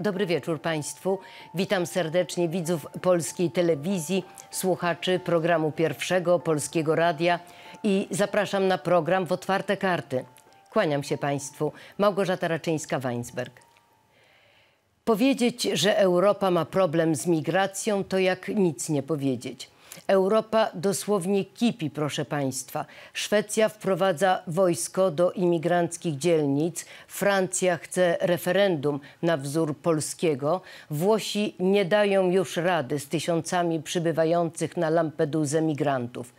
Dobry wieczór Państwu. Witam serdecznie widzów Polskiej Telewizji, słuchaczy programu pierwszego Polskiego Radia i zapraszam na program w otwarte karty. Kłaniam się Państwu. Małgorzata Raczyńska-Weinsberg. Powiedzieć, że Europa ma problem z migracją, to jak nic nie powiedzieć. Europa dosłownie kipi, proszę Państwa. Szwecja wprowadza wojsko do imigranckich dzielnic, Francja chce referendum na wzór polskiego, Włosi nie dają już rady z tysiącami przybywających na Lampedusę migrantów.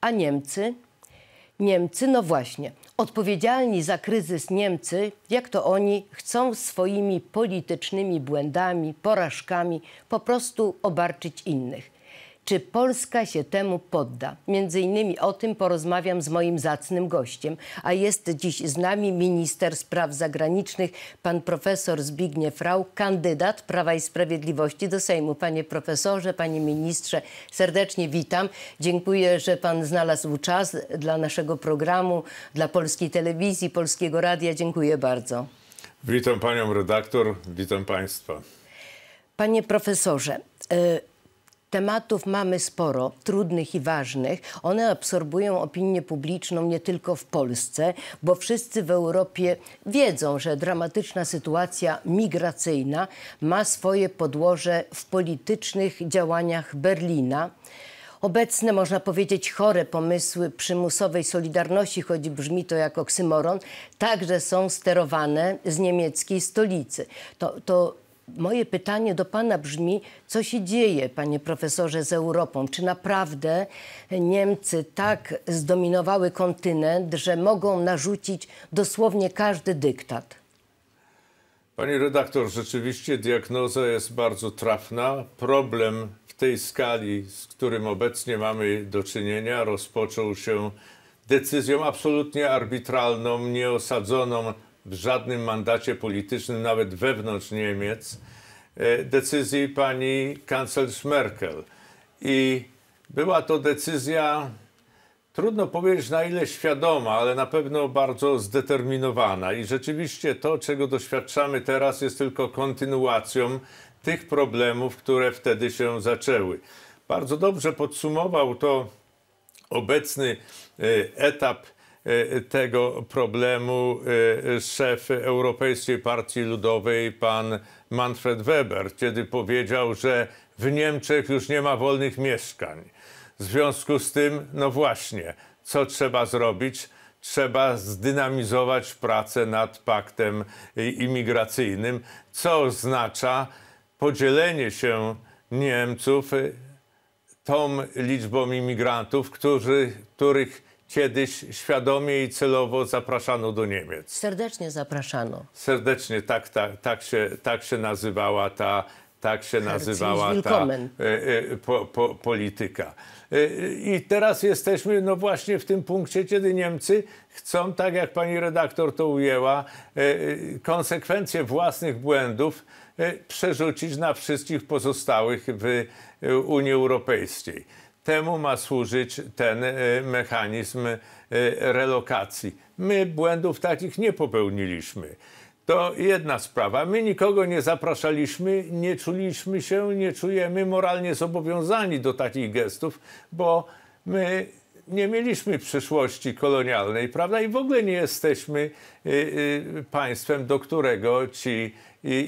A Niemcy? Niemcy, no właśnie, odpowiedzialni za kryzys Niemcy, jak to oni, chcą swoimi politycznymi błędami, porażkami po prostu obarczyć innych czy Polska się temu podda. Między innymi o tym porozmawiam z moim zacnym gościem, a jest dziś z nami minister spraw zagranicznych, pan profesor Zbigniew Rau, kandydat Prawa i Sprawiedliwości do Sejmu. Panie profesorze, panie ministrze, serdecznie witam. Dziękuję, że pan znalazł czas dla naszego programu, dla Polskiej Telewizji, Polskiego Radia. Dziękuję bardzo. Witam panią redaktor, witam państwa. Panie profesorze, y Tematów mamy sporo, trudnych i ważnych. One absorbują opinię publiczną nie tylko w Polsce, bo wszyscy w Europie wiedzą, że dramatyczna sytuacja migracyjna ma swoje podłoże w politycznych działaniach Berlina obecne, można powiedzieć, chore pomysły przymusowej solidarności, choć brzmi to jak oksymoron, także są sterowane z niemieckiej stolicy. To, to moje pytanie do Pana brzmi, co się dzieje, Panie Profesorze, z Europą? Czy naprawdę Niemcy tak zdominowały kontynent, że mogą narzucić dosłownie każdy dyktat? Pani redaktor, rzeczywiście diagnoza jest bardzo trafna. Problem w tej skali, z którym obecnie mamy do czynienia, rozpoczął się decyzją absolutnie arbitralną, nieosadzoną w żadnym mandacie politycznym, nawet wewnątrz Niemiec, e, decyzji pani kanclerz Merkel. I była to decyzja, trudno powiedzieć na ile świadoma, ale na pewno bardzo zdeterminowana. I rzeczywiście to, czego doświadczamy teraz, jest tylko kontynuacją tych problemów, które wtedy się zaczęły. Bardzo dobrze podsumował to obecny e, etap E, tego problemu e, szef Europejskiej Partii Ludowej, pan Manfred Weber, kiedy powiedział, że w Niemczech już nie ma wolnych mieszkań. W związku z tym, no właśnie, co trzeba zrobić? Trzeba zdynamizować pracę nad paktem imigracyjnym, co oznacza podzielenie się Niemców e, tą liczbą imigrantów, którzy, których kiedyś świadomie i celowo zapraszano do Niemiec. Serdecznie zapraszano. Serdecznie, tak, tak, tak, się, tak się nazywała ta tak się nazywała ta e, e, po, po, polityka. E, I teraz jesteśmy no właśnie w tym punkcie, kiedy Niemcy chcą, tak jak pani redaktor to ujęła, konsekwencje własnych błędów przerzucić na wszystkich pozostałych w Unii Europejskiej. Temu ma służyć ten e, mechanizm e, relokacji. My błędów takich nie popełniliśmy. To jedna sprawa. My nikogo nie zapraszaliśmy, nie czuliśmy się, nie czujemy moralnie zobowiązani do takich gestów, bo my nie mieliśmy przyszłości kolonialnej, prawda? I w ogóle nie jesteśmy e, państwem, do którego ci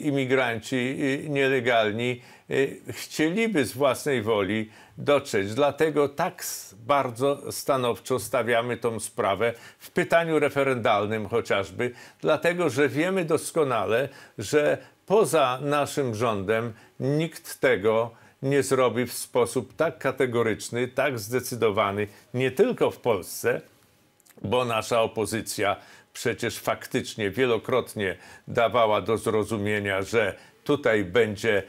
imigranci nielegalni y, chcieliby z własnej woli dotrzeć. Dlatego tak bardzo stanowczo stawiamy tą sprawę w pytaniu referendalnym chociażby, dlatego że wiemy doskonale, że poza naszym rządem nikt tego nie zrobi w sposób tak kategoryczny, tak zdecydowany, nie tylko w Polsce, bo nasza opozycja przecież faktycznie wielokrotnie dawała do zrozumienia, że tutaj będzie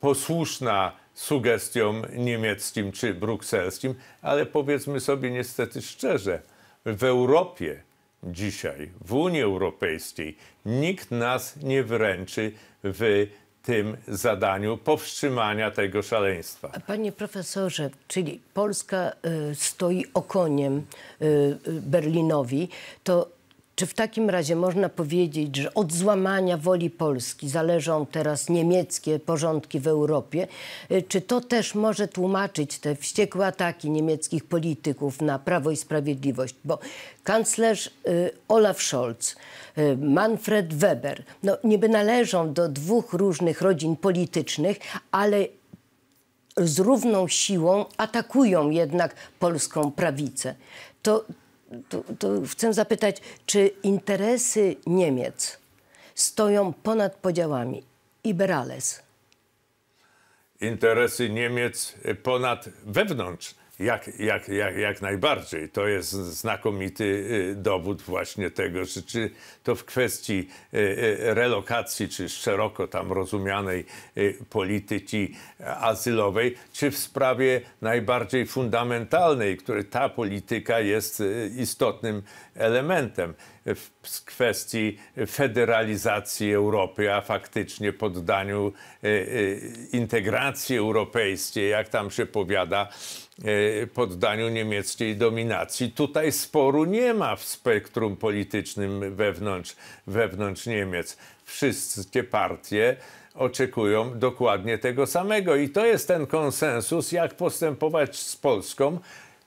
posłuszna sugestiom niemieckim czy brukselskim, ale powiedzmy sobie niestety szczerze, w Europie dzisiaj, w Unii Europejskiej, nikt nas nie wręczy w tym zadaniu powstrzymania tego szaleństwa. Panie profesorze, czyli Polska y, stoi okoniem y, y Berlinowi, to czy w takim razie można powiedzieć, że od złamania woli Polski zależą teraz niemieckie porządki w Europie? Y, czy to też może tłumaczyć te wściekłe ataki niemieckich polityków na Prawo i Sprawiedliwość? Bo kanclerz y, Olaf Scholz, y, Manfred Weber, no niby należą do dwóch różnych rodzin politycznych, ale z równą siłą atakują jednak polską prawicę. To to, to chcę zapytać, czy interesy Niemiec stoją ponad podziałami? Iberales. Interesy Niemiec ponad wewnątrz jak, jak, jak, jak najbardziej. To jest znakomity y, dowód właśnie tego, że czy to w kwestii y, y, relokacji, czy szeroko tam rozumianej polityki azylowej, czy w sprawie najbardziej fundamentalnej, której ta polityka jest istotnym elementem w kwestii federalizacji Europy, a faktycznie poddaniu integracji europejskiej, jak tam się powiada, E, poddaniu niemieckiej dominacji. Tutaj sporu nie ma w spektrum politycznym wewnątrz, wewnątrz Niemiec. Wszystkie partie oczekują dokładnie tego samego i to jest ten konsensus, jak postępować z Polską,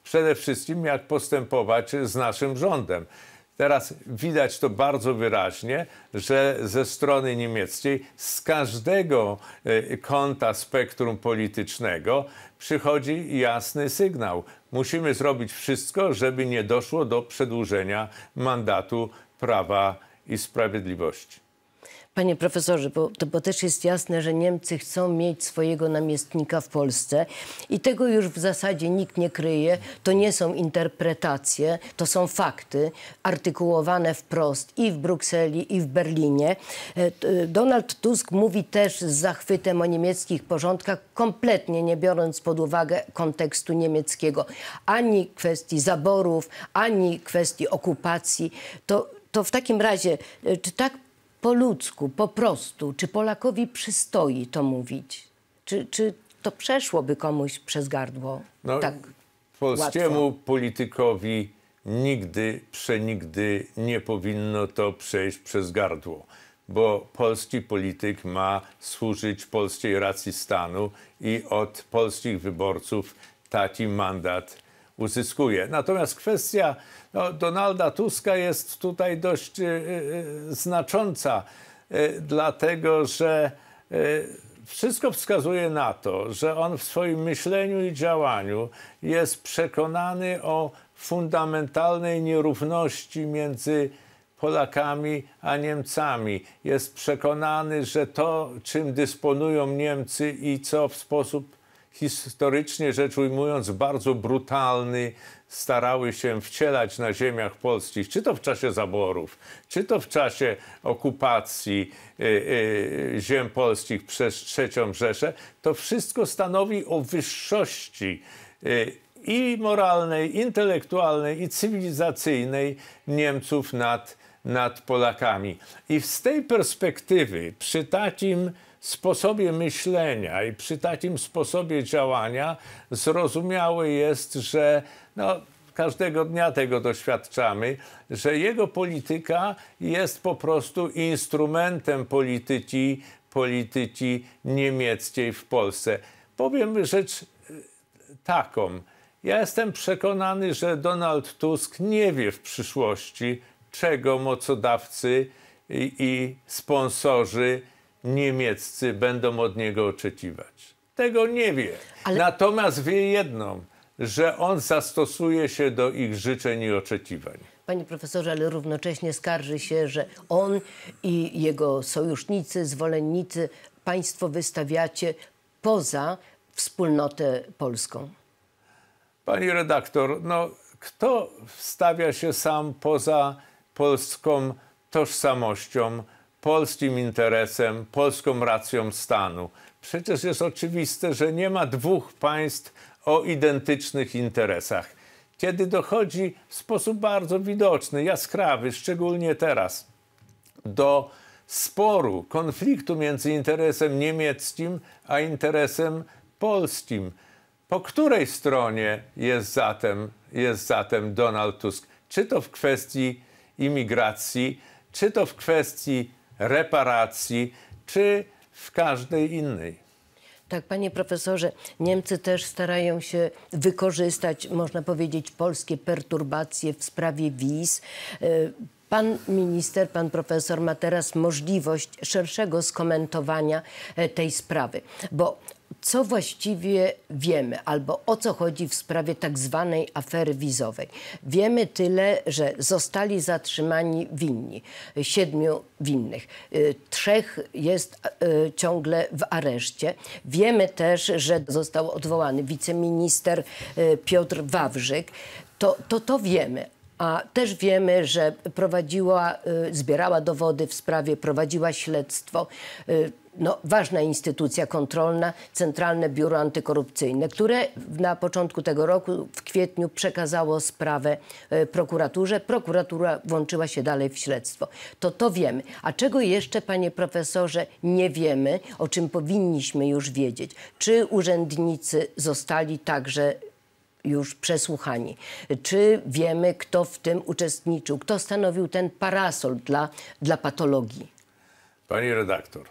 przede wszystkim jak postępować z naszym rządem. Teraz widać to bardzo wyraźnie, że ze strony niemieckiej z każdego y, kąta spektrum politycznego przychodzi jasny sygnał. Musimy zrobić wszystko, żeby nie doszło do przedłużenia mandatu prawa i sprawiedliwości. Panie profesorze, bo, to, bo też jest jasne, że Niemcy chcą mieć swojego namiestnika w Polsce i tego już w zasadzie nikt nie kryje. To nie są interpretacje, to są fakty artykułowane wprost i w Brukseli, i w Berlinie. E, Donald Tusk mówi też z zachwytem o niemieckich porządkach, kompletnie nie biorąc pod uwagę kontekstu niemieckiego, ani kwestii zaborów, ani kwestii okupacji. To, to w takim razie, e, czy tak po ludzku, po prostu, czy Polakowi przystoi to mówić? Czy, czy to przeszłoby komuś przez gardło? No, tak polskiemu łatwo? politykowi nigdy, przenigdy nie powinno to przejść przez gardło, bo polski polityk ma służyć polskiej racji stanu i od polskich wyborców taki mandat uzyskuje. Natomiast kwestia no, Donalda Tuska jest tutaj dość y, y, y znacząca, y, dlatego że y, wszystko wskazuje na to, że on w swoim myśleniu i działaniu jest przekonany o fundamentalnej nierówności między Polakami a Niemcami. Jest przekonany, że to, czym dysponują Niemcy i co w sposób historycznie rzecz ujmując bardzo brutalny, starały się wcielać na ziemiach polskich, czy to w czasie zaborów, czy to w czasie okupacji y, y, ziem polskich przez III Rzeszę, to wszystko stanowi o wyższości y, i moralnej, intelektualnej, i cywilizacyjnej Niemców nad, nad Polakami. I z tej perspektywy, przy takim sposobie myślenia i przy takim sposobie działania zrozumiałe jest, że no, każdego dnia tego doświadczamy, że jego polityka jest po prostu instrumentem polityki, polityki niemieckiej w Polsce. Powiem rzecz y, taką. Ja jestem przekonany, że Donald Tusk nie wie w przyszłości, czego mocodawcy i, i sponsorzy niemieccy będą od niego oczekiwać. Tego nie wie. Ale... Natomiast wie jedno, że on zastosuje się do ich życzeń i oczekiwań. Panie profesorze, ale równocześnie skarży się, że on i jego sojusznicy, zwolennicy państwo wystawiacie poza wspólnotę polską. Pani redaktor, no kto wstawia się sam poza polską tożsamością? polskim interesem, polską racją stanu. Przecież jest oczywiste, że nie ma dwóch państw o identycznych interesach. Kiedy dochodzi w sposób bardzo widoczny, jaskrawy, szczególnie teraz, do sporu, konfliktu między interesem niemieckim a interesem polskim. Po której stronie jest zatem, jest zatem Donald Tusk? Czy to w kwestii imigracji, czy to w kwestii reparacji czy w każdej innej. Tak, panie profesorze, Niemcy też starają się wykorzystać, można powiedzieć, polskie perturbacje w sprawie wiz. E, pan minister, pan profesor ma teraz możliwość szerszego skomentowania e, tej sprawy, bo co właściwie wiemy albo o co chodzi w sprawie tak zwanej afery wizowej. Wiemy tyle, że zostali zatrzymani winni, siedmiu winnych. Y, trzech jest y, ciągle w areszcie. Wiemy też, że został odwołany wiceminister y, Piotr Wawrzyk. To, to, to wiemy, a też wiemy, że prowadziła, zbierała dowody w sprawie, prowadziła śledztwo no, ważna instytucja kontrolna, Centralne Biuro Antykorupcyjne, które na początku tego roku, w kwietniu, przekazało sprawę e, prokuraturze. Prokuratura włączyła się dalej w śledztwo. To to wiemy. A czego jeszcze, panie profesorze, nie wiemy, o czym powinniśmy już wiedzieć? Czy urzędnicy zostali także już przesłuchani. Czy wiemy, kto w tym uczestniczył? Kto stanowił ten parasol dla, dla patologii? Pani redaktor,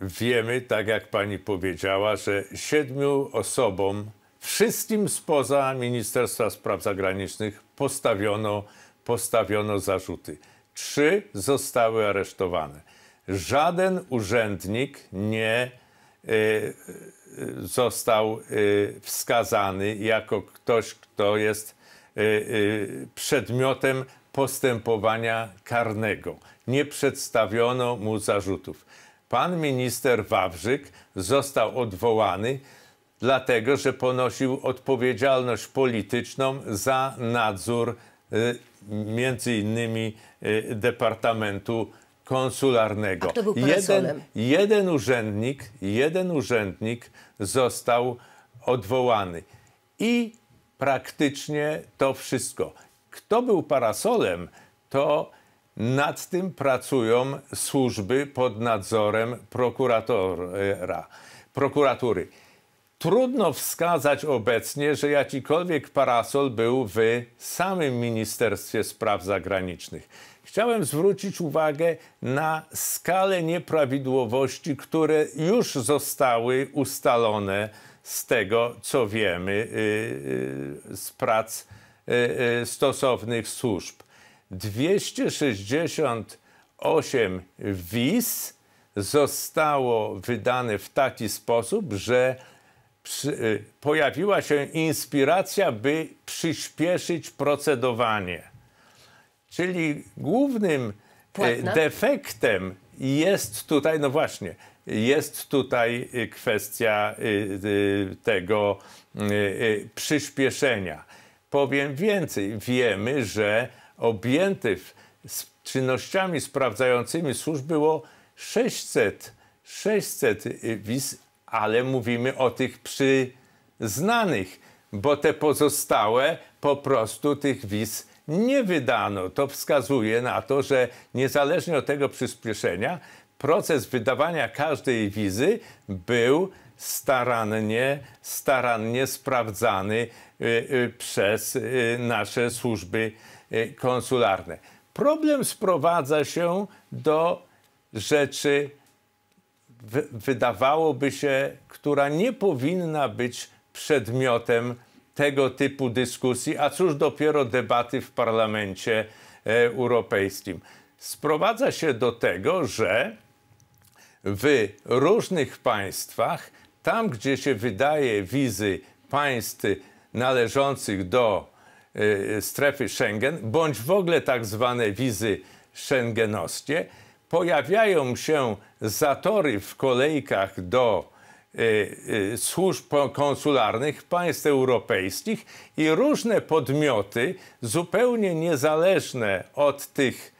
wiemy, tak jak pani powiedziała, że siedmiu osobom, wszystkim spoza Ministerstwa Spraw Zagranicznych, postawiono, postawiono zarzuty. Trzy zostały aresztowane. Żaden urzędnik nie y, został y, wskazany jako ktoś, kto jest y, przedmiotem postępowania karnego. Nie przedstawiono mu zarzutów pan minister Wawrzyk został odwołany, dlatego że ponosił odpowiedzialność polityczną za nadzór y, między innymi y, Departamentu Konsularnego. jeden, jeden urzędnik, jeden urzędnik został odwołany. I praktycznie to wszystko. Kto był parasolem, to nad tym pracują służby pod nadzorem prokuratora, prokuratury. Trudno wskazać obecnie, że jakikolwiek parasol był w samym Ministerstwie Spraw Zagranicznych. Chciałem zwrócić uwagę na skalę nieprawidłowości, które już zostały ustalone z tego, co wiemy y, y, z prac y, stosownych służb. 268 wiz zostało wydane w taki sposób, że przy, y, pojawiła się inspiracja, by przyspieszyć procedowanie. Czyli głównym y, Płatna? defektem jest tutaj, no właśnie, jest tutaj y, kwestia tego przyspieszenia. Powiem więcej, wiemy, że objętych czynnościami sprawdzającymi służb było 600, 600 wiz, ale mówimy o tych przyznanych, bo te pozostałe po prostu tych wiz nie wydano. To wskazuje na to, że niezależnie od tego przyspieszenia, proces wydawania każdej wizy był starannie, starannie sprawdzany y, y, przez y, nasze służby Y, konsularne. Problem sprowadza się do rzeczy, wydawałoby się, która nie powinna być przedmiotem tego typu dyskusji, a cóż dopiero debaty w parlamencie e, europejskim. Sprowadza się do tego, że w różnych państwach, tam gdzie się wydaje wizy państw należących do Y, y, strefy Schengen, bądź w ogóle tak zwane wizy szengenowskie, pojawiają się zatory w kolejkach do y, służb konsularnych państw europejskich i różne podmioty zupełnie niezależne od tych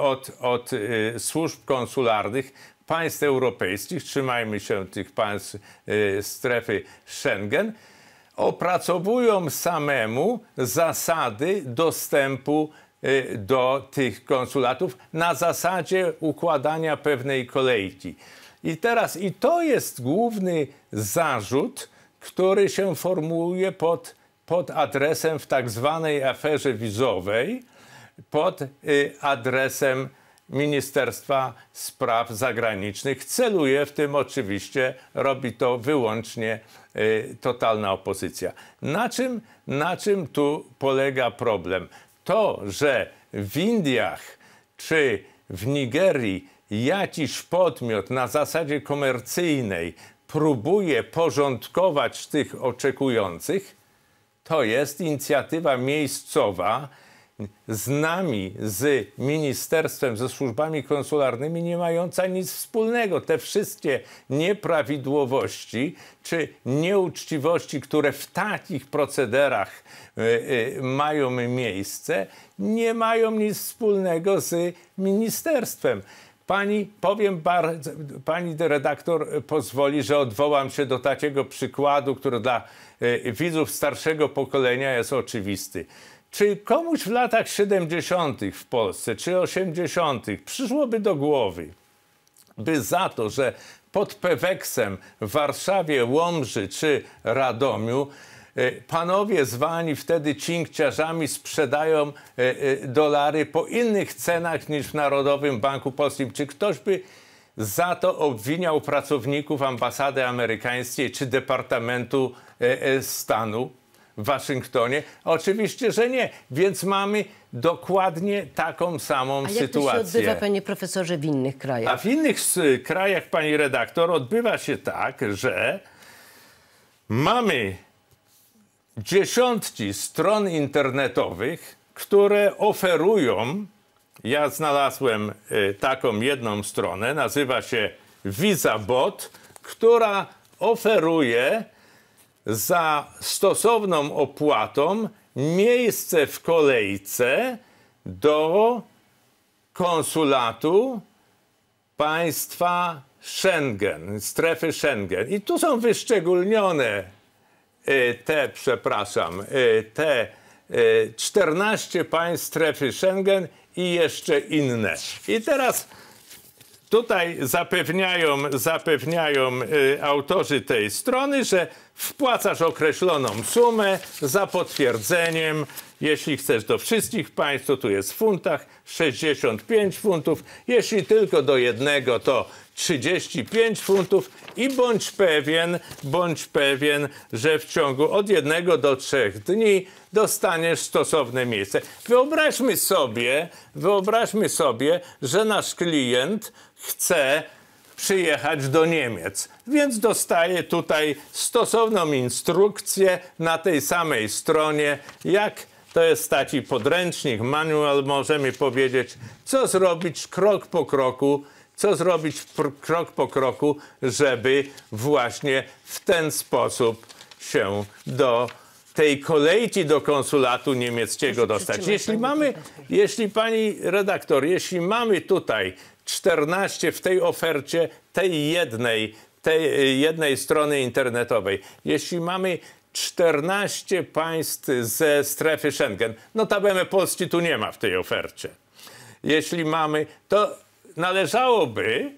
od, od służb konsularnych państw europejskich, trzymajmy się tych państw strefy Schengen, opracowują samemu zasady dostępu y, do tych konsulatów na zasadzie układania pewnej kolejki. I teraz i to jest główny zarzut, który się formułuje pod, pod adresem w tak zwanej aferze wizowej, pod y, adresem Ministerstwa Spraw Zagranicznych celuje w tym oczywiście, robi to wyłącznie y, totalna opozycja. Na czym, na czym tu polega problem? To, że w Indiach czy w Nigerii jakiś podmiot na zasadzie komercyjnej próbuje porządkować tych oczekujących, to jest inicjatywa miejscowa, z nami, z ministerstwem, ze służbami konsularnymi nie mająca nic wspólnego. Te wszystkie nieprawidłowości czy nieuczciwości, które w takich procederach y, y, mają miejsce, nie mają nic wspólnego z ministerstwem. Pani, powiem bardzo, pani redaktor e, pozwoli, że odwołam się do takiego przykładu, który dla y, widzów starszego pokolenia jest oczywisty. Czy komuś w latach 70. w Polsce czy 80. przyszłoby do głowy, by za to, że pod Peweksem w Warszawie, Łomży czy Radomiu e, panowie zwani wtedy cinkciarzami sprzedają e, e, dolary po innych cenach niż w Narodowym Banku Polskim? Czy ktoś by za to obwiniał pracowników ambasady amerykańskiej czy Departamentu Stanu? w Waszyngtonie? Oczywiście, że nie. Więc mamy dokładnie taką samą A jak sytuację. Jak to się odbywa, panie profesorze, w innych krajach? A w innych krajach, pani redaktor, odbywa się tak, że mamy dziesiątki stron internetowych, które oferują. Ja znalazłem y, taką jedną stronę, nazywa się VisaBot, która oferuje za stosowną opłatą miejsce w kolejce do konsulatu państwa Schengen, strefy Schengen. I tu są wyszczególnione y, te, przepraszam, y, te 14 y, państw strefy Schengen i jeszcze inne. I teraz Tutaj zapewniają, zapewniają y, autorzy tej strony, że wpłacasz określoną sumę za potwierdzeniem, jeśli chcesz do wszystkich państw, to tu jest w funtach 65 funtów, jeśli tylko do jednego to 35 funtów i bądź pewien, bądź pewien, że w ciągu od jednego do trzech dni dostaniesz stosowne miejsce. Wyobraźmy sobie, wyobraźmy sobie, że nasz klient chce przyjechać do Niemiec. Więc dostaje tutaj stosowną instrukcję na tej samej stronie, jak to jest taki podręcznik, manual, możemy powiedzieć, co zrobić krok po kroku, co zrobić krok po kroku, żeby właśnie w ten sposób się do tej kolejki do konsulatu niemieckiego dostać. Jeśli mamy, jeśli pani redaktor, jeśli mamy tutaj 14 w tej ofercie tej jednej, tej jednej strony internetowej, jeśli mamy 14 państw ze strefy Schengen, notabene Polski tu nie ma w tej ofercie. Jeśli mamy, to należałoby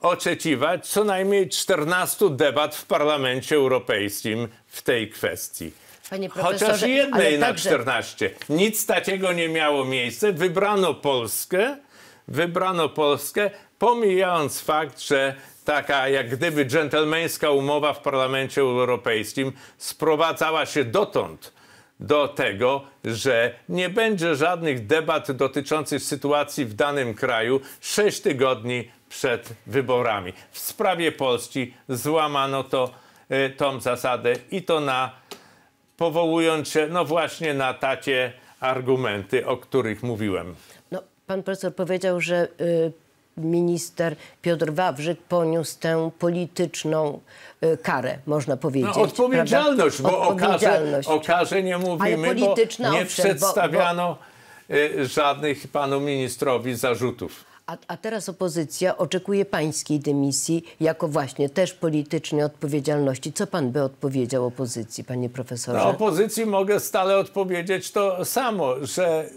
oczekiwać co najmniej 14 debat w Parlamencie Europejskim w tej kwestii. Chociaż jednej na także... 14. Nic takiego nie miało miejsca. Wybrano Polskę, wybrano Polskę, pomijając fakt, że taka jak gdyby dżentelmeńska umowa w Parlamencie Europejskim sprowadzała się dotąd do tego, że nie będzie żadnych debat dotyczących sytuacji w danym kraju sześć tygodni przed wyborami. W sprawie Polski złamano to, y, tą zasadę i to na powołując się no właśnie na takie argumenty, o których mówiłem. No, pan profesor powiedział, że y minister Piotr Wawrzyk poniósł tę polityczną e, karę, można powiedzieć. No, odpowiedzialność, prawda? bo odpowiedzialność. O, karze, o karze nie mówimy, bo nie owszem, przedstawiano bo, bo... E, żadnych panu ministrowi zarzutów. A, a, teraz opozycja oczekuje pańskiej dymisji jako właśnie też politycznej odpowiedzialności. Co pan by odpowiedział opozycji, panie profesorze? No, opozycji mogę stale odpowiedzieć to samo, że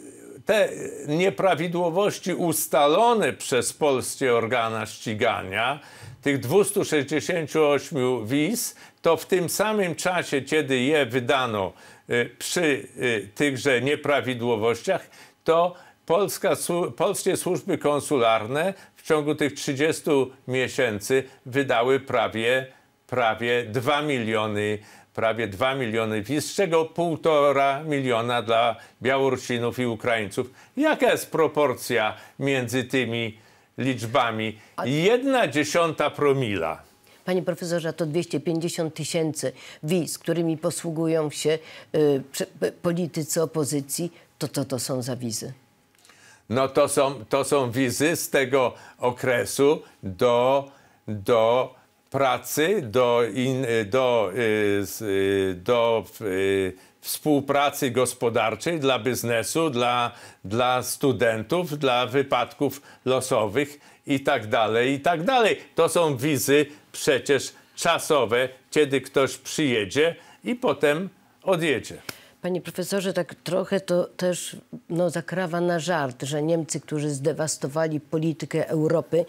te nieprawidłowości ustalone przez polskie organa ścigania, tych 268 wiz, to w tym samym czasie, kiedy je wydano y, przy y, tychże nieprawidłowościach, to Polska, polskie służby konsularne w ciągu tych 30 miesięcy wydały prawie, prawie 2 miliony prawie 2 miliony wiz, z czego 1,5 miliona dla Białorusinów i Ukraińców. Jaka jest proporcja między tymi liczbami? Jedna dziesiąta promila. Panie profesorze, to 250 tysięcy wiz, którymi posługują się y, politycy opozycji, to co to, to są za wizy? No to są, to są wizy z tego okresu do, do pracy, do, in, y, do, y, y, do współpracy gospodarczej dla biznesu, dla, dla studentów, dla wypadków losowych i tak dalej, i tak dalej. To są wizy przecież czasowe, kiedy ktoś przyjedzie i potem odjedzie. Panie profesorze, tak trochę to też no, zakrawa na żart, że Niemcy, którzy zdewastowali politykę Europy,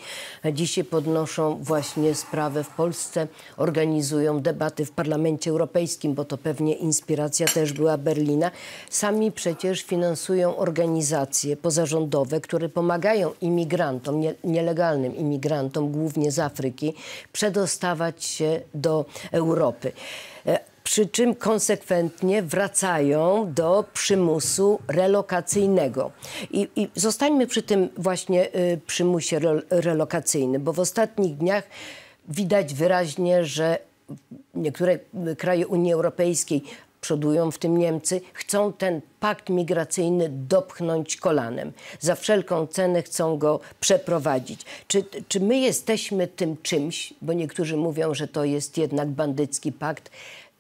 dzisiaj podnoszą właśnie sprawę w Polsce, organizują debaty w Parlamencie Europejskim, bo to pewnie inspiracja też była Berlina. Sami przecież finansują organizacje pozarządowe, które pomagają imigrantom, nie, nielegalnym imigrantom, głównie z Afryki, przedostawać się do Europy. E, przy czym konsekwentnie wracają do przymusu relokacyjnego. I, i zostańmy przy tym właśnie y, przymusie relokacyjnym, bo w ostatnich dniach widać wyraźnie, że niektóre y, kraje Unii Europejskiej przodują w tym Niemcy, chcą ten pakt migracyjny dopchnąć kolanem. Za wszelką cenę chcą go przeprowadzić. Czy, czy my jesteśmy tym czymś, bo niektórzy mówią, że to jest jednak bandycki pakt,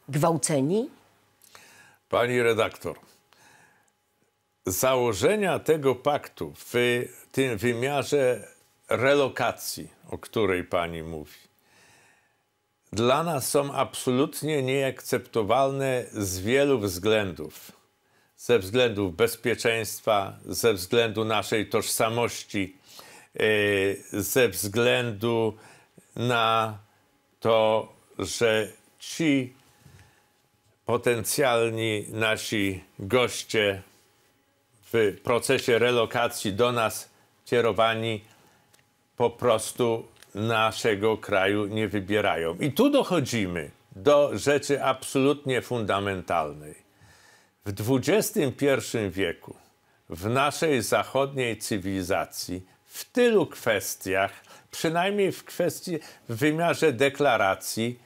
gwałceni? Pani redaktor, założenia tego paktu w tym wymiarze relokacji, o której pani mówi, dla nas są absolutnie nieakceptowalne z wielu względów. Ze względów bezpieczeństwa, ze względu naszej tożsamości, e, ze względu na to, że ci potencjalni nasi goście w procesie relokacji do nas kierowani po prostu naszego kraju nie wybierają. I tu dochodzimy do rzeczy absolutnie fundamentalnej. W XXI wieku, w naszej zachodniej cywilizacji, w tylu kwestiach, przynajmniej w kwestii w wymiarze deklaracji,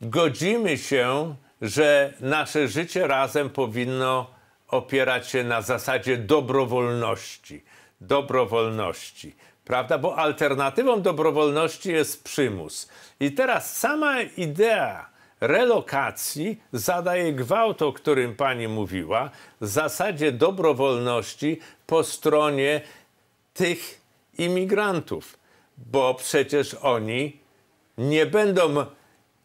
godzimy się że nasze życie razem powinno opierać się na zasadzie dobrowolności. Dobrowolności, prawda? Bo alternatywą dobrowolności jest przymus. I teraz sama idea relokacji zadaje gwałt, o którym pani mówiła, w zasadzie dobrowolności po stronie tych imigrantów, bo przecież oni nie będą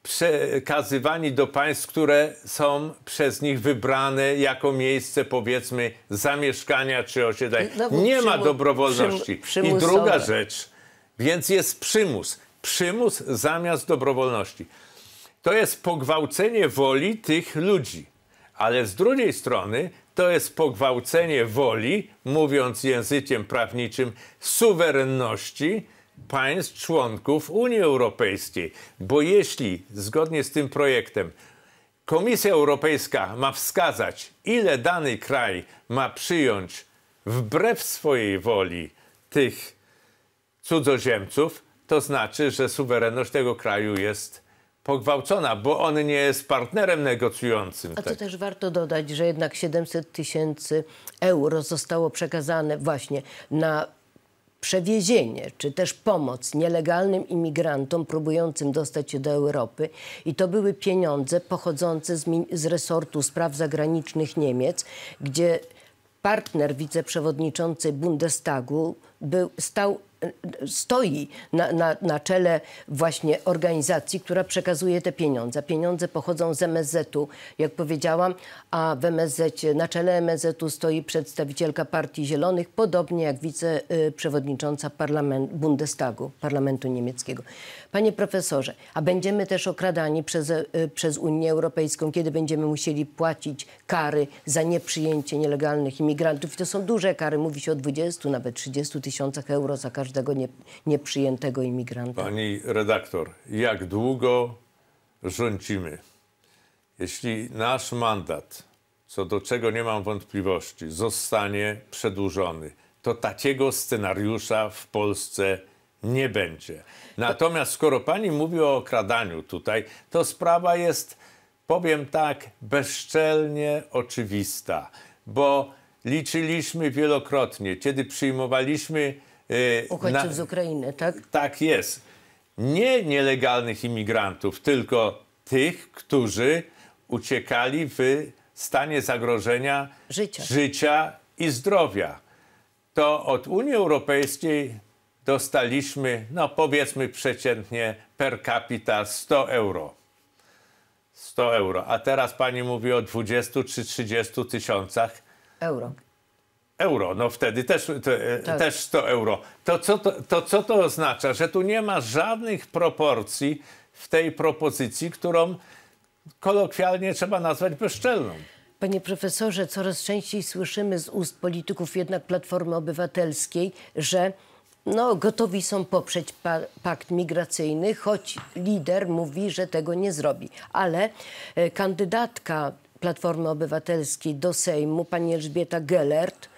przekazywani do państw, które są przez nich wybrane jako miejsce, powiedzmy, zamieszkania czy osiedlenia. No, no nie ma dobrowolności. I druga rzecz, więc jest przymus. Przymus zamiast dobrowolności. To jest pogwałcenie woli tych ludzi. Ale z drugiej strony to jest pogwałcenie woli, mówiąc językiem prawniczym, suwerenności państw członków Unii Europejskiej. Bo jeśli zgodnie z tym projektem Komisja Europejska ma wskazać, ile dany kraj ma przyjąć wbrew swojej woli tych cudzoziemców, to znaczy, że suwerenność tego kraju jest pogwałcona, bo on nie jest partnerem negocjującym. A to tak. też warto dodać, że jednak 700 tysięcy euro zostało przekazane właśnie na przewiezienie czy też pomoc nielegalnym imigrantom próbującym dostać się do Europy i to były pieniądze pochodzące z, z resortu spraw zagranicznych Niemiec, gdzie partner wiceprzewodniczący Bundestagu był, stał stoi na, na, na czele właśnie organizacji, która przekazuje te pieniądze. Pieniądze pochodzą z MSZ-u, jak powiedziałam, a w MSZ, na czele MSZ-u stoi przedstawicielka Partii Zielonych, podobnie jak wiceprzewodnicząca parlament, Bundestagu, parlamentu niemieckiego. Panie profesorze, a będziemy też okradani przez, e, przez Unię Europejską, kiedy będziemy musieli płacić kary za nieprzyjęcie nielegalnych imigrantów. I to są duże kary, mówi się o 20, nawet 30 tysiącach euro za każdy każdego nie, nieprzyjętego imigranta. Pani redaktor, jak długo rządzimy? Jeśli nasz mandat, co do czego nie mam wątpliwości, zostanie przedłużony, to takiego scenariusza w Polsce nie będzie. Natomiast skoro pani mówi o okradaniu tutaj, to sprawa jest, powiem tak, bezczelnie oczywista, bo liczyliśmy wielokrotnie, kiedy przyjmowaliśmy Y, Uchodźców na, z Ukrainy, tak? Tak jest. Nie nielegalnych imigrantów, tylko tych, którzy uciekali w stanie zagrożenia życia, życia i zdrowia. To od Unii Europejskiej dostaliśmy, no powiedzmy przeciętnie per capita 100 euro. 100 euro. A teraz pani mówi o 20 czy 30 tysiącach euro euro, no wtedy też, te, e, tak. też 100 euro. To co to, to co to oznacza? Że tu nie ma żadnych proporcji w tej propozycji, którą kolokwialnie trzeba nazwać bezczelną. Panie profesorze, coraz częściej słyszymy z ust polityków jednak Platformy Obywatelskiej, że no, gotowi są poprzeć pa pakt migracyjny, choć lider mówi, że tego nie zrobi. Ale e, kandydatka Platformy Obywatelskiej do Sejmu, pani Elżbieta Gellert,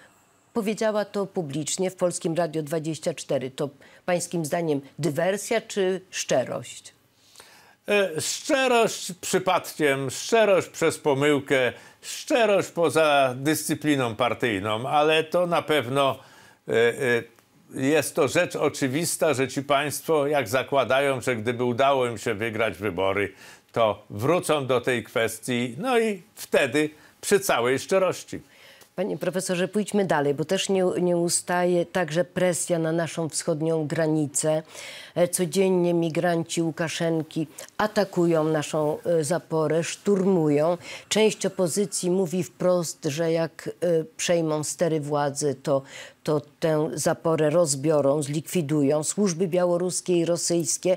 Powiedziała to publicznie w Polskim Radio 24. To pańskim zdaniem dywersja czy szczerość? E, szczerość przypadkiem, szczerość przez pomyłkę, szczerość poza dyscypliną partyjną, ale to na pewno e, e, jest to rzecz oczywista, że ci państwo, jak zakładają, że gdyby udało im się wygrać wybory, to wrócą do tej kwestii, no i wtedy przy całej szczerości. Panie profesorze, pójdźmy dalej, bo też nie, nie ustaje także presja na naszą wschodnią granicę. E, codziennie migranci Łukaszenki atakują naszą e, zaporę, szturmują. Część opozycji mówi wprost, że jak e, przejmą stery władzy, to, to tę zaporę rozbiorą, zlikwidują. Służby białoruskie i rosyjskie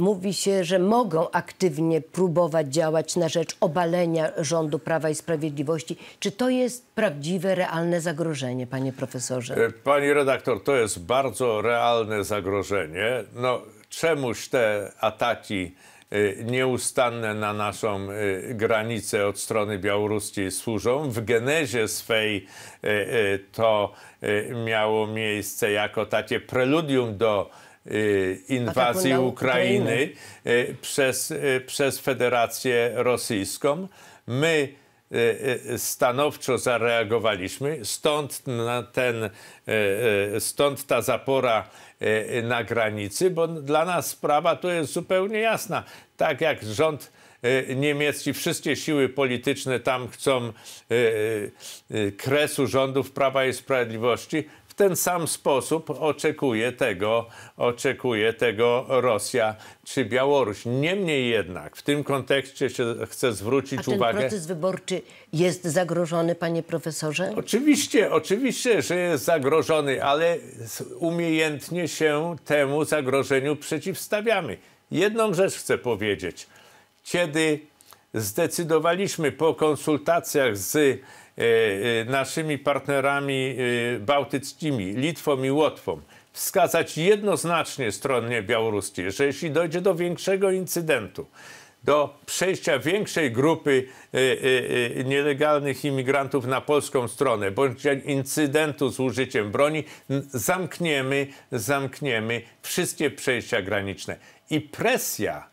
mówi się, że mogą aktywnie próbować działać na rzecz obalenia rządu Prawa i Sprawiedliwości. Czy to jest prawdziwe, realne zagrożenie, panie profesorze? E, pani redaktor, to jest bardzo realne zagrożenie. No, czemuż te ataki e, nieustanne na naszą e, granicę od strony białoruskiej służą. W genezie swej to miało miejsce jako takie preludium do Y, inwazji Ukrainy y, przez, y, przez Federację Rosyjską. My stanowczo zareagowaliśmy, stąd, ten, stąd ta zapora na granicy, bo dla nas sprawa to jest zupełnie jasna. Tak jak rząd niemiecki, wszystkie siły polityczne tam chcą kresu rządów Prawa i Sprawiedliwości, ten sam sposób oczekuje tego, oczekuje tego Rosja czy Białoruś. Niemniej jednak w tym kontekście się chcę zwrócić A ten uwagę. proces wyborczy jest zagrożony, panie profesorze? Oczywiście, oczywiście, że jest zagrożony, ale umiejętnie się temu zagrożeniu przeciwstawiamy. Jedną rzecz chcę powiedzieć. Kiedy zdecydowaliśmy po konsultacjach z Y, y, naszymi partnerami y, bałtyckimi, Litwą i Łotwą, wskazać jednoznacznie stronie białoruskiej, że jeśli dojdzie do większego incydentu, do przejścia większej grupy nielegalnych imigrantów na polską stronę, bądź incydentu z użyciem broni, zamkniemy, zamkniemy wszystkie przejścia graniczne. I presja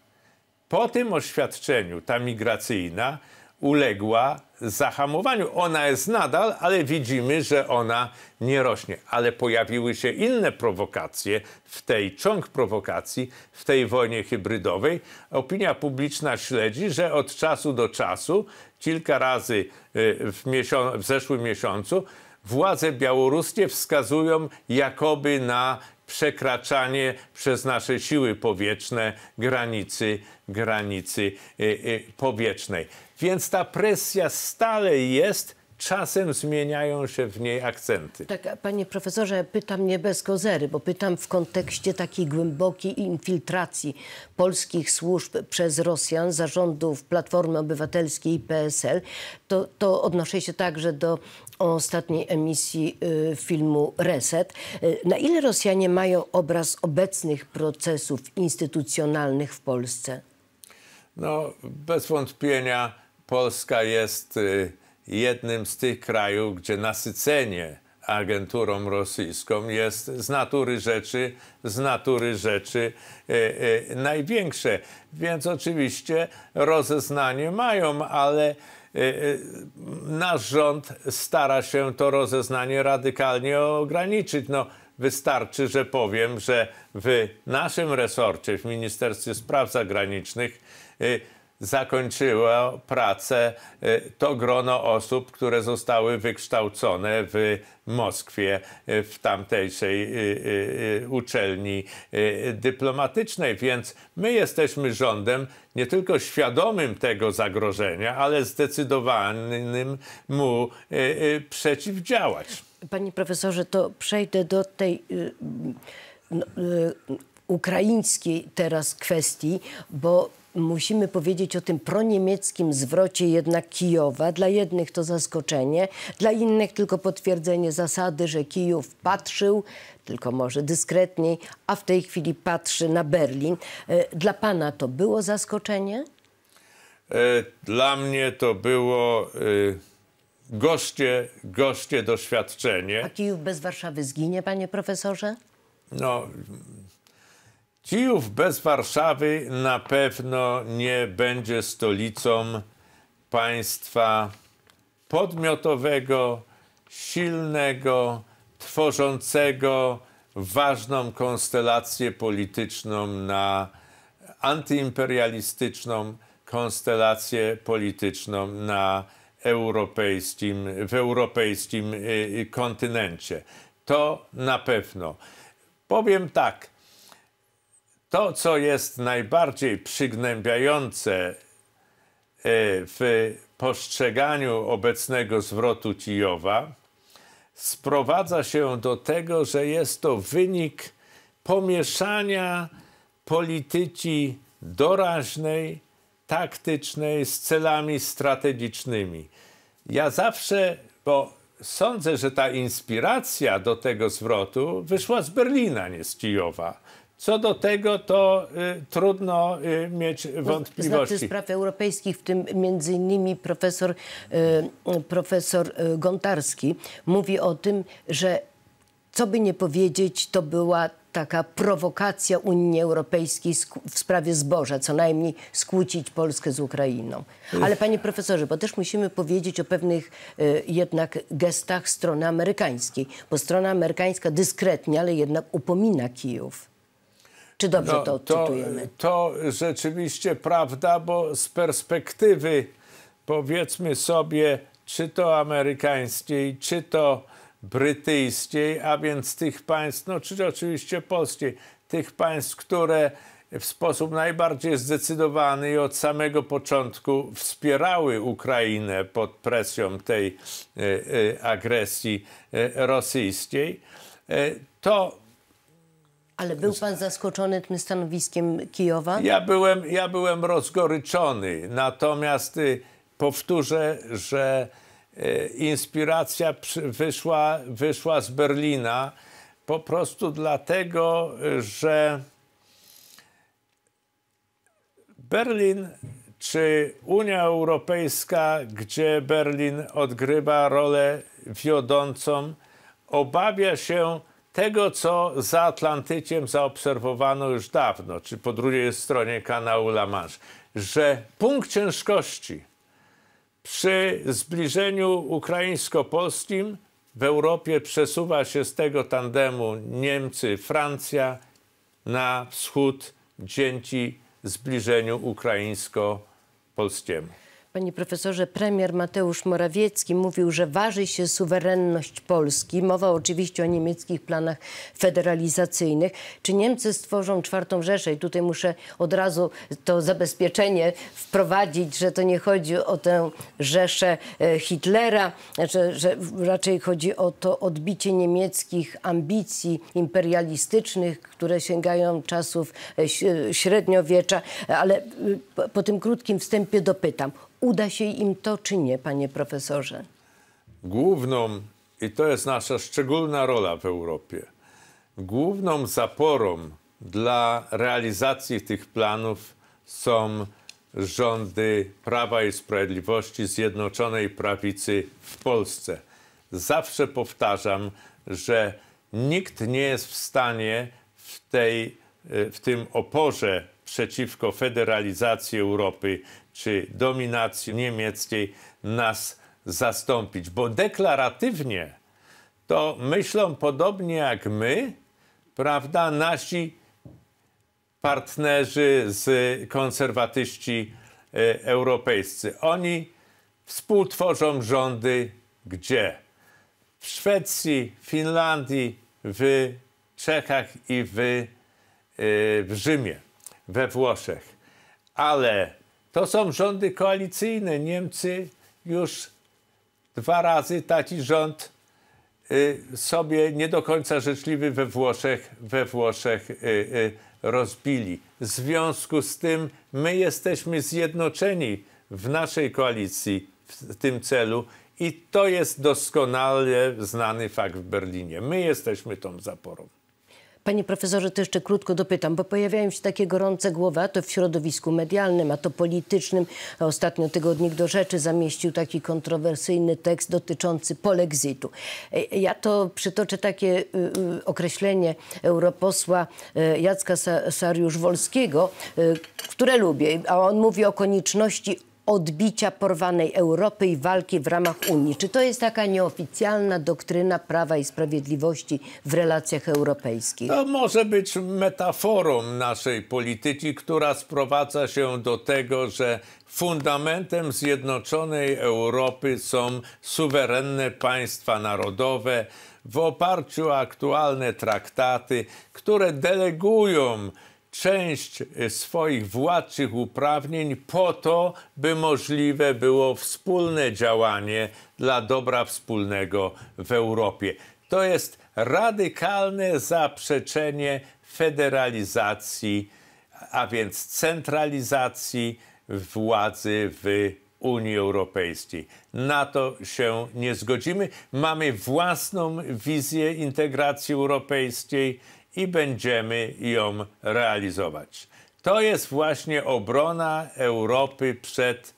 po tym oświadczeniu, ta migracyjna, uległa zahamowaniu. Ona jest nadal, ale widzimy, że ona nie rośnie. Ale pojawiły się inne prowokacje w tej ciąg prowokacji, w tej wojnie hybrydowej. Opinia publiczna śledzi, że od czasu do czasu, kilka razy y, w, w zeszłym miesiącu, władze białoruskie wskazują jakoby na przekraczanie przez nasze siły powietrzne granicy, granicy y, y, powietrznej. Więc ta presja stale jest czasem zmieniają się w niej akcenty. Tak, panie profesorze, pytam nie bez kozery, bo pytam w kontekście takiej głębokiej infiltracji polskich służb przez Rosjan, zarządów Platformy Obywatelskiej i PSL. To, to odnoszę się także do ostatniej emisji y, filmu Reset. Y, na ile Rosjanie mają obraz obecnych procesów instytucjonalnych w Polsce? No, bez wątpienia Polska jest y, jednym z tych krajów, gdzie nasycenie agenturą rosyjską jest z natury rzeczy, z natury rzeczy y, y, największe. Więc oczywiście rozeznanie mają, ale nasz rząd stara się to rozeznanie radykalnie ograniczyć. No, wystarczy, że powiem, że w naszym resorcie, w Ministerstwie Spraw Zagranicznych, zakończyło pracę y, to grono osób, które zostały wykształcone w Moskwie, y, w tamtejszej y, uczelni dyplomatycznej. Więc my jesteśmy rządem nie tylko świadomym tego zagrożenia, ale zdecydowanym mu przeciwdziałać. Panie profesorze, to przejdę do tej. No, ukraińskiej teraz kwestii, bo musimy powiedzieć o tym proniemieckim zwrocie jednak Kijowa. Dla jednych to zaskoczenie, dla innych tylko potwierdzenie zasady, że Kijów patrzył, tylko może dyskretniej, a w tej chwili patrzy na Berlin. E, dla pana to było zaskoczenie? E, dla mnie to było e, goście, goście doświadczenie. A Kijów bez Warszawy zginie, panie profesorze? No, Kijów bez Warszawy na pewno nie będzie stolicą państwa podmiotowego, silnego, tworzącego ważną konstelację polityczną na antyimperialistyczną konstelację polityczną na europejskim, w europejskim y, y, kontynencie. To na pewno. Powiem tak, to, co jest najbardziej przygnębiające e, w postrzeganiu obecnego zwrotu Kijowa, sprowadza się do tego, że jest to wynik pomieszania polityki doraźnej, taktycznej z celami strategicznymi. Ja zawsze, bo sądzę, że ta inspiracja do tego zwrotu wyszła z Berlina, nie z Kijowa. Co do tego, to y, trudno y, mieć wątpliwości. Znaczy spraw europejskich, w tym między innymi profesor, y, y profesor y, Gontarski mówi o tym, że co by nie powiedzieć, to była taka prowokacja Unii Europejskiej w sprawie zboża, co najmniej skłócić Polskę z Ukrainą. Ale panie profesorze, bo też musimy powiedzieć o pewnych y, jednak gestach strony amerykańskiej, bo strona amerykańska dyskretnie, ale jednak upomina Kijów. Czy dobrze no, to, to To rzeczywiście prawda, bo z perspektywy powiedzmy sobie, czy to amerykańskiej, czy to brytyjskiej, a więc tych państw, no czy oczywiście polskiej, tych państw, które w sposób najbardziej zdecydowany i od samego początku wspierały Ukrainę pod presją tej y, y, agresji y, rosyjskiej, to ale był pan zaskoczony tym stanowiskiem Kijowa? Ja byłem, ja byłem rozgoryczony. Natomiast y, powtórzę, że y, inspiracja przy, wyszła, wyszła z Berlina po prostu dlatego, że Berlin czy Unia Europejska, gdzie Berlin odgrywa rolę wiodącą, obawia się, tego, co za Atlantykiem zaobserwowano już dawno, czy po drugiej stronie kanału La Manche, że punkt ciężkości przy zbliżeniu ukraińsko-polskim w Europie przesuwa się z tego tandemu Niemcy-Francja na wschód dzięki zbliżeniu ukraińsko-polskiemu. Panie profesorze, premier Mateusz Morawiecki mówił, że waży się suwerenność Polski. Mowa oczywiście o niemieckich planach federalizacyjnych. Czy Niemcy stworzą czwartą Rzeszę? I tutaj muszę od razu to zabezpieczenie wprowadzić, że to nie chodzi o tę Rzeszę e, Hitlera, że, że raczej chodzi o to odbicie niemieckich ambicji imperialistycznych, które sięgają czasów e, średniowiecza. Ale e, po tym krótkim wstępie dopytam. Uda się im to, czy nie, panie profesorze? Główną, i to jest nasza szczególna rola w Europie, główną zaporą dla realizacji tych planów są rządy Prawa i Sprawiedliwości Zjednoczonej Prawicy w Polsce. Zawsze powtarzam, że nikt nie jest w stanie w, tej, e, w tym oporze przeciwko federalizacji Europy czy dominacji niemieckiej nas zastąpić, bo deklaratywnie to myślą podobnie jak my, prawda, nasi partnerzy z konserwatyści e, europejscy. Oni współtworzą rządy gdzie? W Szwecji, Finlandii, w Czechach i w, e, w Rzymie we Włoszech. Ale to są rządy koalicyjne. Niemcy już dwa razy taki rząd y, sobie nie do końca życzliwy we Włoszech, we Włoszech y, y, rozbili. W związku z tym my jesteśmy zjednoczeni w naszej koalicji w tym celu i to jest doskonale znany fakt w Berlinie. My jesteśmy tą zaporą. Panie profesorze, to jeszcze krótko dopytam, bo pojawiają się takie gorące głowy, a to w środowisku medialnym, a to politycznym. Ostatnio tygodnik do rzeczy zamieścił taki kontrowersyjny tekst dotyczący polexitu. E, ja to przytoczę takie y, y, określenie europosła e, Jacka Sariusz-Wolskiego, e, które lubię, a on mówi o konieczności odbicia porwanej Europy i walki w ramach Unii. Czy to jest taka nieoficjalna doktryna Prawa i Sprawiedliwości w relacjach europejskich? To może być metaforą naszej polityki, która sprowadza się do tego, że fundamentem zjednoczonej Europy są suwerenne państwa narodowe, w oparciu o aktualne traktaty, które delegują część e, swoich władczych uprawnień po to, by możliwe było wspólne działanie dla dobra wspólnego w Europie. To jest radykalne zaprzeczenie federalizacji, a więc centralizacji władzy w Unii Europejskiej. Na to się nie zgodzimy. Mamy własną wizję integracji europejskiej i będziemy ją realizować. To jest właśnie obrona Europy przed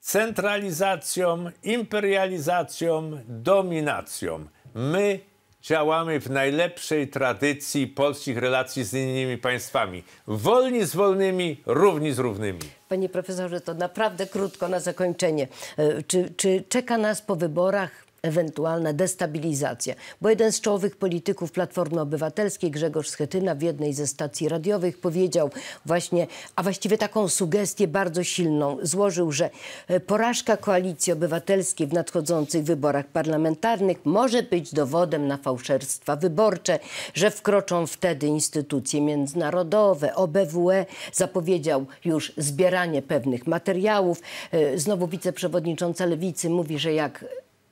centralizacją, imperializacją, dominacją. My działamy w najlepszej tradycji polskich relacji z innymi państwami. Wolni z wolnymi, równi z równymi. Panie profesorze, to naprawdę krótko na zakończenie. E, czy, czy czeka nas po wyborach ewentualna destabilizacja. Bo jeden z czołowych polityków Platformy Obywatelskiej, Grzegorz Schetyna, w jednej ze stacji radiowych powiedział właśnie, a właściwie taką sugestię bardzo silną złożył, że e, porażka koalicji obywatelskiej w nadchodzących wyborach parlamentarnych może być dowodem na fałszerstwa wyborcze, że wkroczą wtedy instytucje międzynarodowe, OBWE, zapowiedział już zbieranie pewnych materiałów. E, znowu wiceprzewodnicząca Lewicy mówi, że jak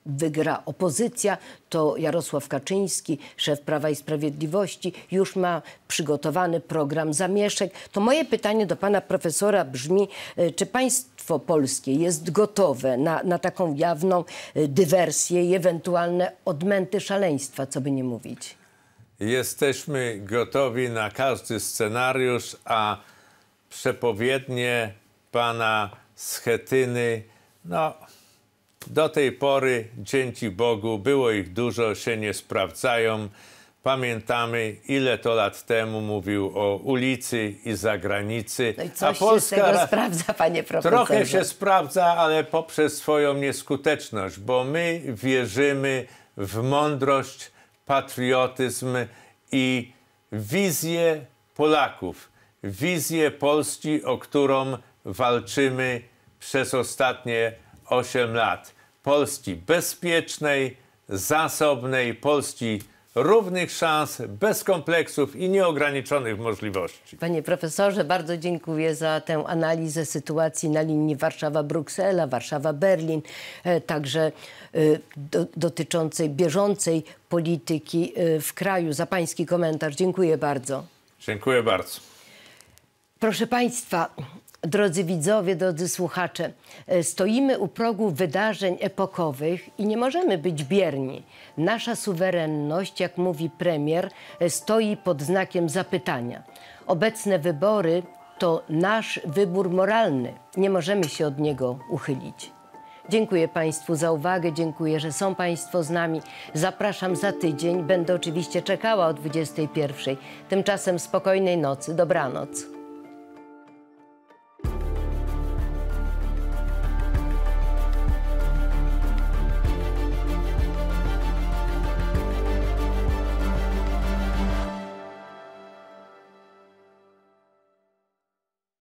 wygra opozycja, to Jarosław Kaczyński, szef Prawa i Sprawiedliwości, już ma przygotowany program zamieszek. To moje pytanie do pana profesora brzmi, e, czy państwo polskie jest gotowe na, na taką jawną e, dywersję i ewentualne odmęty szaleństwa, co by nie mówić? Jesteśmy gotowi na każdy scenariusz, a przepowiednie pana Schetyny, no do tej pory, dzięki Bogu, było ich dużo, się nie sprawdzają. Pamiętamy, ile to lat temu mówił o ulicy i zagranicy. No i coś A Polska się z tego sprawdza, panie profesorze. Trochę się sprawdza, ale poprzez swoją nieskuteczność, bo my wierzymy w mądrość, patriotyzm i wizję Polaków, wizję Polski, o którą walczymy przez ostatnie lata 8 lat. Polski bezpiecznej, zasobnej, Polski równych szans, bez kompleksów i nieograniczonych możliwości. Panie profesorze, bardzo dziękuję za tę analizę sytuacji na linii Warszawa-Bruksela, Warszawa-Berlin, e, także e, do, dotyczącej bieżącej polityki e, w kraju. Za pański komentarz dziękuję bardzo. Dziękuję bardzo. Proszę państwa, Drodzy widzowie, drodzy słuchacze, e, stoimy u progu wydarzeń epokowych i nie możemy być bierni. Nasza suwerenność, jak mówi premier, e, stoi pod znakiem zapytania. Obecne wybory to nasz wybór moralny. Nie możemy się od niego uchylić. Dziękuję Państwu za uwagę, dziękuję, że są Państwo z nami. Zapraszam za tydzień. Będę oczywiście czekała o 21. Tymczasem spokojnej nocy. Dobranoc.